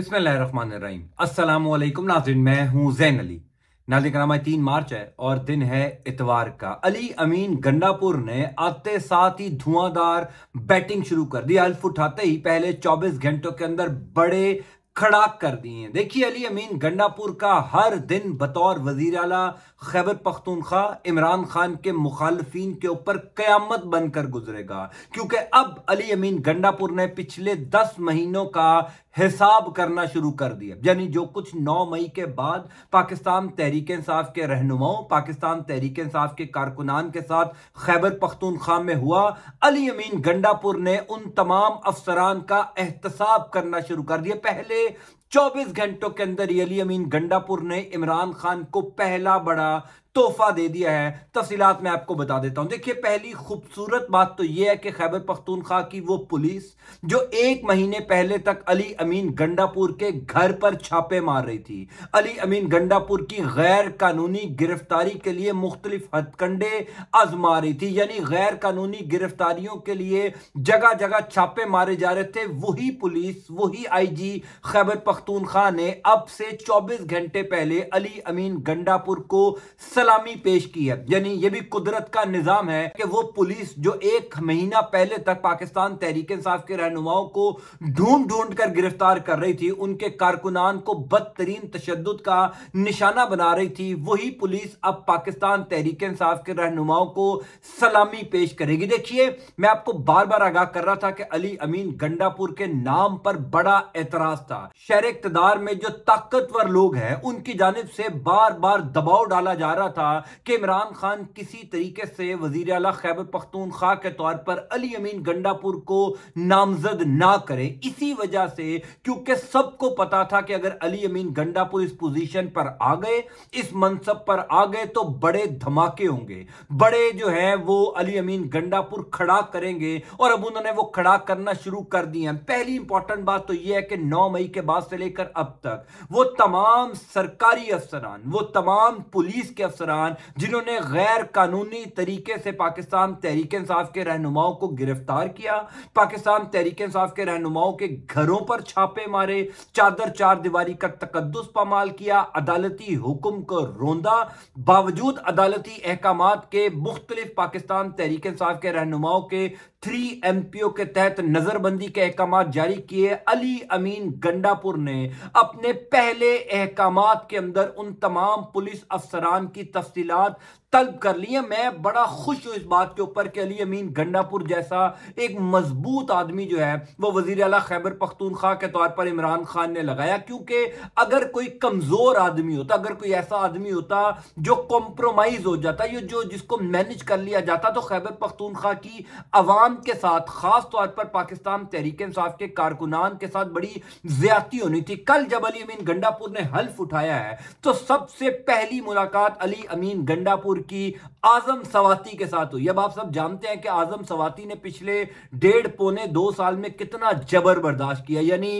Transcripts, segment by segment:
अस्सलाम वालेकुम नाजिन मैं हूँ जैन अली नाजिन करामा तीन मार्च है और दिन है इतवार का अली अमीन गंडापुर ने आते साथ ही धुआंधार बैटिंग शुरू कर दी हल्फ उठाते ही पहले 24 घंटों के अंदर बड़े खड़ा कर दिए देखिए अली अमीन गंडापुर का हर दिन बतौर वजीर अला खैबर पख्तूनख्वा इमरान खान के मुखालफी के ऊपर क्यामत बनकर गुजरेगा क्योंकि अब अली अमीन गंडापुर ने पिछले दस महीनों का हिसाब करना शुरू कर दिया यानी जो कुछ नौ मई के बाद पाकिस्तान तहरीक इंसाफ के रहनुमाओं पाकिस्तान तहरीक इंसाफ के कारकुनान के साथ खैबर पख्तूनख्वा में हुआ अली अमीन गंडापुर ने उन तमाम अफसरान का एहतसाब करना शुरू कर दिया पहले 24 घंटों के अंदर यली अमीन गंडापुर ने इमरान खान को पहला बड़ा तोहफा दे दिया है तफसीत मैं आपको बता देता हूं देखिए पहली खूबसूरत बात तो यह है कि खैबर पख्तूनखा की वो पुलिस जो एक महीने पहले तक अली अमीन गंडापुर के घर पर छापे मार रही थी अली अमीन गंडापुर की गैर कानूनी गिरफ्तारी के लिए मुख्तलिफ हथकंडे आजमा रही थी यानी गैर कानूनी गिरफ्तारियों के लिए जगह जगह छापे मारे जा रहे थे वही पुलिस वही आई जी खैबर पख्तूनखा ने अब से चौबीस घंटे पहले अली अमीन गंडापुर को सलामी पेश की है यानी ये भी कुदरत का निजाम है कि वो पुलिस जो एक महीना पहले तक पाकिस्तान तहरीक इंसाफ के रहनुमाओं को ढूंढ ढूंढ कर गिरफ्तार कर रही थी उनके कारकुनान को बदतरीन तशद का निशाना बना रही थी वही पुलिस अब पाकिस्तान तहरीक इंसाफ के रहनुमाओं को सलामी पेश करेगी देखिए मैं आपको बार बार आगाह कर रहा था कि अली अमीन गंडापुर के नाम पर बड़ा एतराज था शहर इकतदार में जो ताकतवर लोग हैं उनकी जानब से बार बार दबाव डाला जा रहा था कि इमरान खान किसी तरीके से वजीर अला खैबर पख्तूनख्वा के तौर पर अली अमीन गंडापुर को नामजद ना करें इसी वजह से क्योंकि सबको पता था कि अगर अली अमीन गंडापुर इस पोजीशन पर आ गए इस मनसब पर आ गए तो बड़े धमाके होंगे बड़े जो है वो अली अमीन गंडापुर खड़ा करेंगे और अब उन्होंने वो खड़ा करना शुरू कर दिया है पहली इंपॉर्टेंट बात तो यह है कि नौ मई के बाद से लेकर अब तक वो तमाम सरकारी अफसरान वो तमाम पुलिस के अफसर अफसरान जिन्होंने गैर कानूनी तरीके से पाकिस्तान तहरीक इंसाफ के रहनुमाओं को गिरफ्तार किया पाकिस्तान तहरीक इंसाफ के रहनुमाओं के घरों पर छापे मारे चादर चार दीवार का तकदस पामाल किया अदालती हुक्म को रोंदा बावजूद अदालती अहकाम के मुख्तलिफ पाकिस्तान तहरीक इंसाफ के रहनुमाओं के थ्री एम के तहत नजरबंदी के अहकाम जारी किए अली अमीन गंडापुर ने अपने पहले अहकाम के अंदर उन तमाम पुलिस अफसरान की तफसीत तलब कर लिए मैं बड़ा खुश हूं इस बात के ऊपर कि अली अमीन गंडापुर जैसा एक मजबूत आदमी जो है वो वजीर अला खैबर पख्तूनख्वा के तौर पर इमरान खान ने लगाया क्योंकि अगर कोई कमजोर आदमी होता अगर कोई ऐसा आदमी होता जो कॉम्प्रोमाइज हो जाता ये जो जिसको मैनेज कर लिया जाता तो खैबर पख्तूनख्वा की आवाम के साथ खास तौर पर पाकिस्तान तहरीक इंसाफ के कारकुनान के साथ बड़ी ज्यादती होनी थी कल जब अली अमीन गंडापुर ने हल्फ उठाया है तो सबसे पहली मुलाकात अली अमीन गंडापुर उनकी आजम सवाती के साथ हुई अब आप सब जानते हैं कि आजम सवाती ने पिछले डेढ़ पौने दो साल में कितना जबर बर्दाश्त किया यानी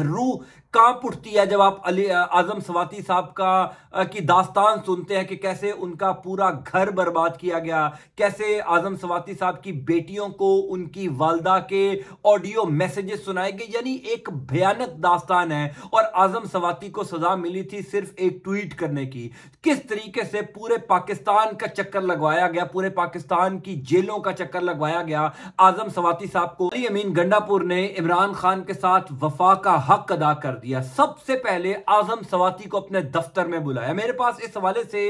रूह कांप उठती है जब आप अली आजम स्वाति साहब का की दास्तान सुनते हैं कि कैसे उनका पूरा घर बर्बाद किया गया कैसे आजम स्वाति साहब की बेटियों को उनकी वालदा के ऑडियो मैसेजेस सुनाए गए यानी एक भयानक दास्तान है और आजम स्वाति को सजा मिली थी सिर्फ एक ट्वीट करने की किस तरीके से पूरे पाकिस्तान का चक्कर लगवाया गया पूरे पाकिस्तान की जेलों का चक्कर लगवाया गया आजम स्वाति साहब को अली अमीन गंडापुर ने इमरान खान के साथ वफा का हक अदा कर दिया सबसे पहले आजम सवाती को अपने दफ्तर में बुलाया मेरे पास इस हवाले से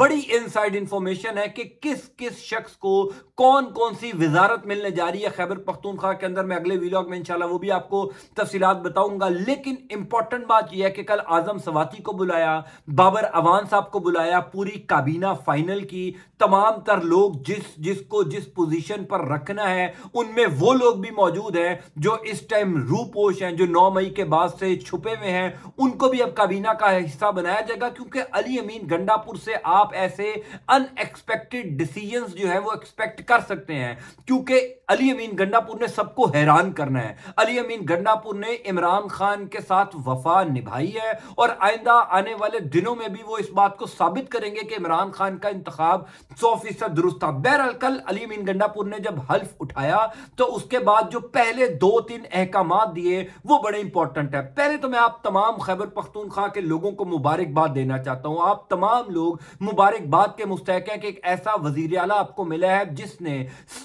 बड़ी इनसाइड इंफॉर्मेशन है कि किस किस शख्स को कौन कौन सी वजारत मिलने जा रही है खैबर पख्तूनख्वा के अंदर मैं अगले वीलॉग में इंशाल्लाह वो भी आपको तफसीलात बताऊंगा लेकिन इंपॉर्टेंट बात यह है कि कल आजम सवाती को बुलाया बाबर अवान साहब को बुलाया पूरी काबीना फाइनल की तमाम तर लोग जिस जिसको जिस पोजिशन पर रखना है उनमें वो लोग भी मौजूद हैं जो इस टाइम रूपोश हैं जो नौ मई के बाद से छुपे हुए हैं उनको भी अब काबीना का हिस्सा बनाया जाएगा क्योंकि अली अमीन गंडापुर से आप ऐसे अनएक्सपेक्टेड डिसीजन जो है वो एक्सपेक्ट कर सकते हैं क्योंकि अली अमीन गंडापुर ने सबको हैरान करना है अली अमीन गंडापुर ने इमरान खान के साथ वफा निभाई है और आइंदा आने वाले दिनों में भी वो इस बात को साबित करेंगे कि इमरान खान का इंतखब सौ फीसद दुरुस्त था बहरहाल कल अली अमीन गंडापुर ने जब हल्फ उठाया तो उसके बाद जो पहले दो तीन अहकाम दिए वो बड़े इंपॉर्टेंट है पहले तो तो मैं आप तमाम खैबर पख्तूनख्वा के लोगों को मुबारकबाद देना चाहता हूँ आप तमाम लोग मुबारकबाद के मुस्तक हैं कि एक ऐसा वजीर अला आपको मिला है जिसने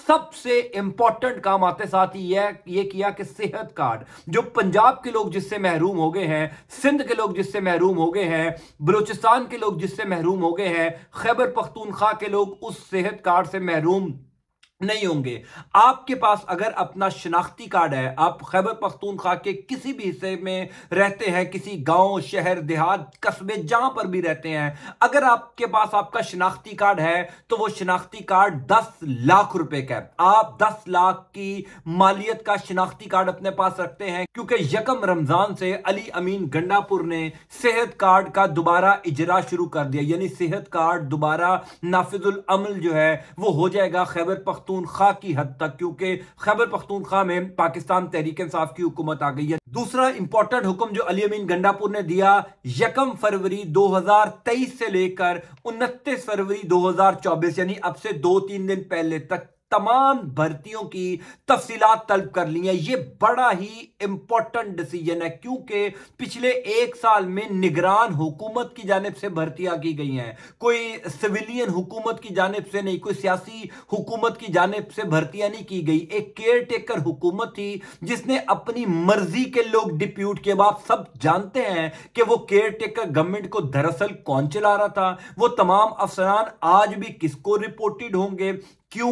सबसे इंपॉर्टेंट काम आते साथ ही यह ये किया कि सेहत कार्ड जो पंजाब के लोग जिससे महरूम हो गए हैं सिंध के लोग जिससे महरूम हो गए हैं बलूचिस्तान के लोग जिससे महरूम हो गए हैं खैबर पख्तूनख्वा के लोग उस सेहत कार्ड से महरूम नहीं होंगे आपके पास अगर अपना शिनाख्ती कार्ड है आप खैबर पख्तूनख्वा के किसी भी हिस्से में रहते हैं किसी गांव शहर देहात कस्बे जहां पर भी रहते हैं अगर आपके पास आपका शिनाख्ती कार्ड है तो वो शिनाख्ती कार्ड दस लाख रुपए का है आप दस लाख की मालियत का शिनाख्ती कार्ड अपने पास रखते हैं क्योंकि यकम रमजान से अली अमीन गंडापुर ने सेहत कार्ड का दोबारा इजरा शुरू कर दिया यानी सेहत कार्ड दोबारा नाफिजुल अमल जो है वो हो जाएगा खैबर पख्तून पख्तूनख्वा की हद तक क्योंकि खैबर पख्तूनख्वा में पाकिस्तान तहरीक इंसाफ की हुकूमत आ गई है दूसरा इंपॉर्टेंट हुक्म जो अली अमीन गंडापुर ने दिया यकम फरवरी 2023 से लेकर उनतीस फरवरी 2024 यानी अब से दो तीन दिन पहले तक तमाम भर्तियों की तफसी तलब कर ली है ये बड़ा ही इंपॉर्टेंट डिसीजन है क्योंकि पिछले एक साल में निगरान हुकूमत की जानब से भर्तियां की गई हैं कोई सिविलियन हुकूमत की जानब से नहीं कोई सियासी हुकूमत की जानब से भर्तियां नहीं की गई एक केयर टेकर हुकूमत थी जिसने अपनी मर्जी के लोग डिप्यूट किए आप सब जानते हैं कि वो केयर टेकर गवर्नमेंट को दरअसल कौन चला रहा था वो तमाम अफसरान आज भी किसको रिपोर्टेड होंगे क्यों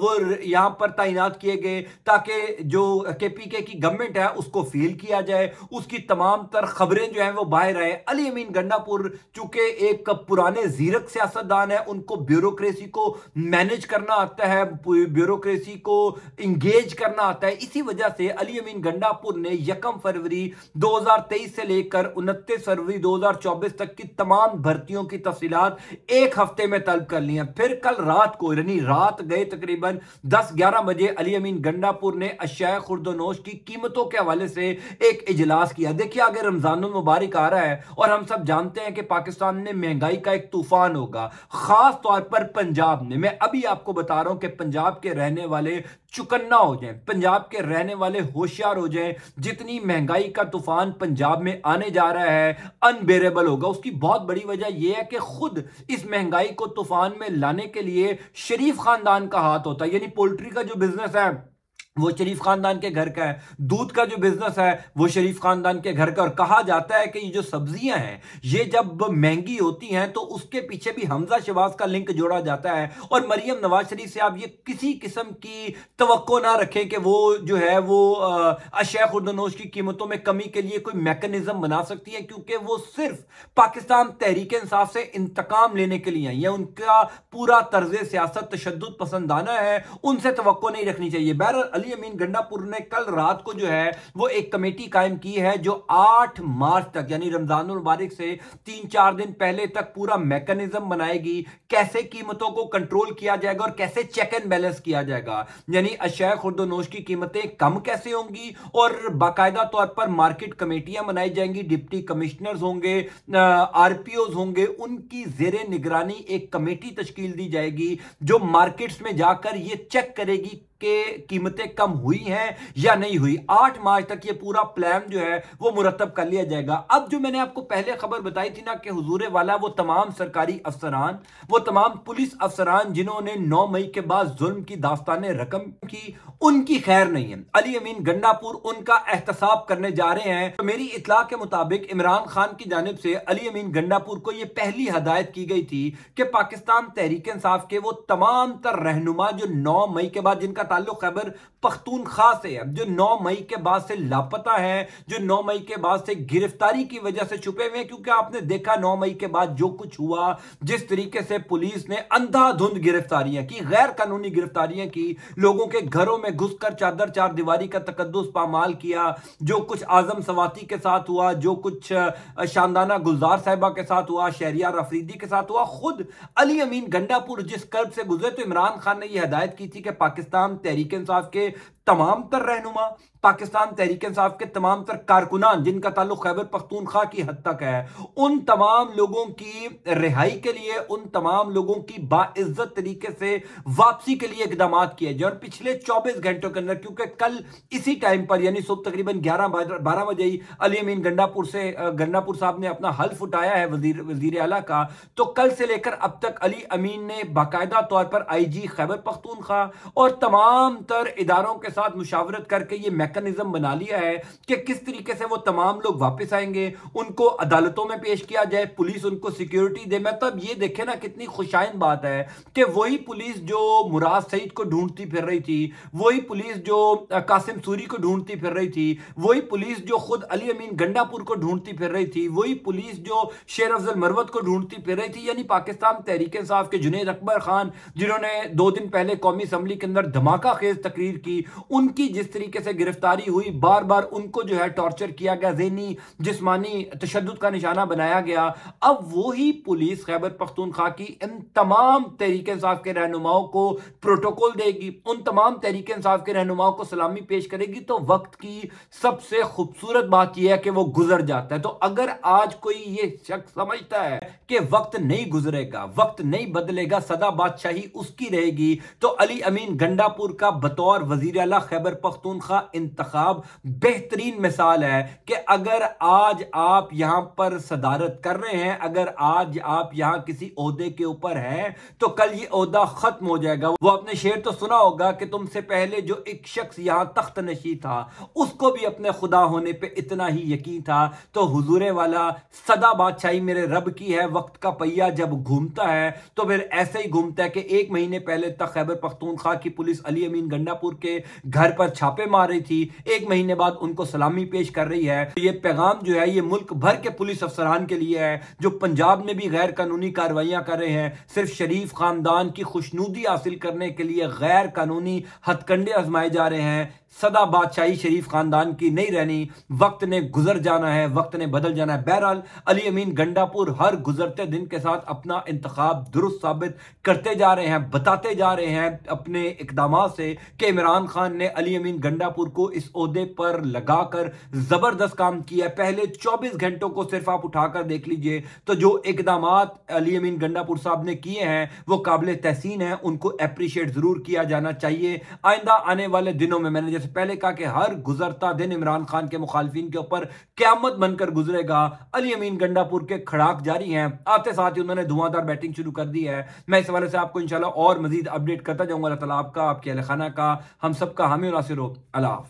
वो यहां पर तैनात किए गए ताकि जो के पी के की गवर्नमेंट है उसको फेल किया जाए उसकी तमाम तर खबरें जो हैं वो बाहर आए अली अमीन गंडापुर चूंकि एक पुराने जीरक सियासतदान है उनको ब्यूरोक्रेसी को मैनेज करना आता है ब्यूरोक्रेसी को इंगेज करना आता है इसी वजह से अली अमीन गंडापुर ने यकम फरवरी तेईस से लेकर उनतीस फरवरी चौबीस तक की तमाम भर्तियों की तफसीत एक हफ्ते में तलब कर ली हैं फिर कल रात को यानी रात गए तकरीबन 10-11 बजे अली अमीन गंडापुर ने अशाय खुर्दनोश की कीमतों के हवाले से एक इजलास किया देखिए आगे रमजान मुबारक आ रहा है और हम सब जानते हैं कि पाकिस्तान में महंगाई का एक तूफान होगा खास तौर पर पंजाब ने मैं अभी आपको बता रहा हूं कि पंजाब के रहने वाले चुकन्ना हो जाए पंजाब के रहने वाले होशियार हो जाए जितनी महंगाई का तूफान पंजाब में आने जा रहा है अनबेरेबल होगा उसकी बहुत बड़ी वजह यह है कि खुद इस महंगाई को तूफान में लाने के लिए शरीफ खानदान का हाथ होता है यानी पोल्ट्री का जो बिजनेस है वो शरीफ खानदान के घर का है दूध का जो बिजनेस है वो शरीफ खानदान के घर का और कहा जाता है कि ये जो सब्जियां हैं ये जब महंगी होती हैं तो उसके पीछे भी हमजा शबाज का लिंक जोड़ा जाता है और मरियम नवाज शरीफ से आप ये किसी किस्म की तो ना रखें कि वो जो है वो अशय खुर्दनोश की कीमतों में कमी के लिए कोई मैकेनिज्म बना सकती है क्योंकि वो सिर्फ पाकिस्तान तहरीक इंसाफ से इंतकाम लेने के लिए यह उनका पूरा तर्ज सियासत तशद पसंदाना है उनसे तो नहीं रखनी चाहिए बहर अली अमीन गंडापुर ने कल रात को जो है वो एक कमेटी कायम की है जो आठ मार्च तक यानी रमजान मुबारक से तीन चार दिन पहले तक पूरा मैकेनिज्म बनाएगी कैसे कीमतों को कंट्रोल किया जाएगा और कैसे चेक एंड बैलेंस किया जाएगा यानी अशय खुर्दोनोश की कीमतें कम कैसे होंगी और बाकायदा तौर पर मार्केट कमेटियां बनाई जाएंगी डिप्टी कमिश्नर्स होंगे आरपीओज होंगे उनकी जेर निगरानी एक कमेटी तश्कील दी जाएगी जो मार्केट्स में जाकर ये चेक करेगी के कीमतें कम हुई हैं या नहीं हुई आठ मार्च तक ये पूरा प्लान जो है वो मुरतब कर लिया जाएगा अब जो मैंने आपको पहले खबर बताई थी ना कि हजूरे वाला वो तमाम सरकारी अफसरान वो तमाम पुलिस अफसरान जिन्होंने नौ मई के बाद जुल्म की दास्तान रकम की उनकी खैर नहीं है अली अमीन गंडापुर उनका एहतसाब करने जा रहे हैं तो मेरी इतला के मुताबिक इमरान खान की जानब से अली अमीन गंडापुर को यह पहली हदायत की गई थी कि पाकिस्तान तहरीक इंसाफ के वो तमाम तर रहनुमा जो नौ मई के बाद जिनका ताल्लुक खैबर पख्तूनख्वा से है जो 9 मई के बाद से लापता है जो 9 मई के बाद से गिरफ्तारी की वजह से छुपे हुए हैं क्योंकि आपने देखा 9 मई के बाद जो कुछ हुआ जिस तरीके से पुलिस ने अंधाधुंध गिरफ्तारियां की गैर कानूनी गिरफ्तारियां की लोगों के घरों में घुसकर चादर चार दीवारी का तकदस पामाल किया जो कुछ आजम सवाती के साथ हुआ जो कुछ शानदाना गुलजार साहबा के साथ हुआ शहरिया रफरीदी के साथ हुआ खुद अली अमीन गंडापुर जिस कर्ब से गुजरे तो इमरान खान ने यह हदायत की थी कि पाकिस्तान हम तहरीक इंसाफ के तमाम तर रहनुमा पाकिस्तान तहरीक इंसाफ के तमाम तर कारकुनान जिनका ताल्लुक खैबर पख्तूनख्वा की हद तक है उन तमाम लोगों की रिहाई के लिए उन तमाम लोगों की बाइज्जत तरीके से वापसी के लिए इकदाम किए जाए और पिछले चौबीस घंटों के अंदर क्योंकि कल इसी टाइम पर यानी सुबह तकरीबन ग्यारह बारह बजे ही अली अमीन गंडापुर से गंडापुर साहब ने अपना हल्फ उठाया है वजीर वजीर अला का तो कल से लेकर अब तक अली अमीन ने बाकायदा तौर पर आई जी खैबर पख्तूनख्वा और तमाम तर इदारों के साथ मुशावरत करके ये मैकेनिज्म बना लिया है कि किस तरीके से वो तमाम लोग वापस आएंगे उनको अदालतों में पेश किया जाए पुलिस उनको सिक्योरिटी दे मतलब ये देखे ना कितनी खुशाइन बात है कि वही पुलिस जो मुराद सईद को ढूंढती फिर रही थी वही पुलिस जो कासिम सूरी को ढूंढती फिर रही थी वही पुलिस जो खुद अली अमीन गंडापुर को ढूंढती फिर रही थी वही पुलिस जो शेर अफजल मरवत को ढूंढती फिर रही थी यानी पाकिस्तान तहरीक इंसाफ के जुनेद अकबर खान जिन्होंने दो दिन पहले कौमी असम्बली के अंदर धमाका खेज तकरीर की उनकी जिस तरीके से गिरफ्तारी हुई बार बार उनको जो है टॉर्चर किया गया जहनी जिसमानी तशद का निशाना बनाया गया अब वही पुलिस खैबर पख्तूनखा की इन तमाम तरीके इंसाफ के रहनुमाओं को प्रोटोकॉल देगी उन तमाम तरीके इंसाफ के रहनुमाओं को सलामी पेश करेगी तो वक्त की सबसे खूबसूरत बात यह है कि वह गुजर जाता है तो अगर आज कोई ये शख्स समझता है कि वक्त नहीं गुजरेगा वक्त नहीं बदलेगा सदा बादशाही उसकी रहेगी तो अली अमीन गंडापुर का बतौर वजीर जिला खैबर पख्तूनखा इंतखब बेहतरीन मिसाल है कि अगर आज आप यहां पर सदारत कर रहे हैं अगर आज आप यहां किसी अहदे के ऊपर हैं तो कल ये अहदा ख़त्म हो जाएगा वो अपने शेर तो सुना होगा कि तुमसे पहले जो एक शख्स यहां तख्त नशी था उसको भी अपने खुदा होने पर इतना ही यकीन था तो हुजूर वाला सदा बादशाही मेरे रब की है वक्त का पहिया जब घूमता है तो फिर ऐसे ही घूमता है कि एक महीने पहले तक खैबर पख्तूनखा की पुलिस अली अमीन गंडापुर के घर पर छापे मार रही थी एक महीने बाद उनको सलामी पेश कर रही है ये पैगाम जो है ये मुल्क भर के पुलिस अफसरान के लिए है जो पंजाब में भी गैर कानूनी कार्रवाइयां कर रहे हैं सिर्फ शरीफ खानदान की खुशनूदी हासिल करने के लिए गैर कानूनी हथकंडे आजमाए जा रहे हैं सदा बादशाही शरीफ खानदान की नहीं रहनी वक्त ने गुजर जाना है वक्त ने बदल जाना है बहरहाल अली अमीन गंडापुर हर गुजरते दिन के साथ अपना इंतखब दुरुस्त साबित करते जा रहे हैं बताते जा रहे हैं अपने इकदाम से कि इमरान खान ने अली अमीन गंडापुर को इस अहदे पर लगाकर जबरदस्त काम किया पहले चौबीस घंटों को सिर्फ आप उठाकर देख लीजिए तो जो इकदाम अली अमीन गंडापुर साहब ने किए हैं वो काबिल तहसीन है उनको अप्रिशिएट जरूर किया जाना चाहिए आइंदा आने वाले दिनों में मैंने से पहले कहा कि हर गुजरता दिन इमरान खान के मुखालफी के ऊपर क्यामत बनकर गुजरेगा अली अमीन गंडापुर के खड़ाक जारी हैं आते साथ ही उन्होंने धुआंधार बैटिंग शुरू कर दी है मैं इस हवाले से आपको इनशाला और मजीद अपडेट करता जाऊंगा अल्लाह तला आपका आपके अलखाना का हम सबका हामी नासिर हो अला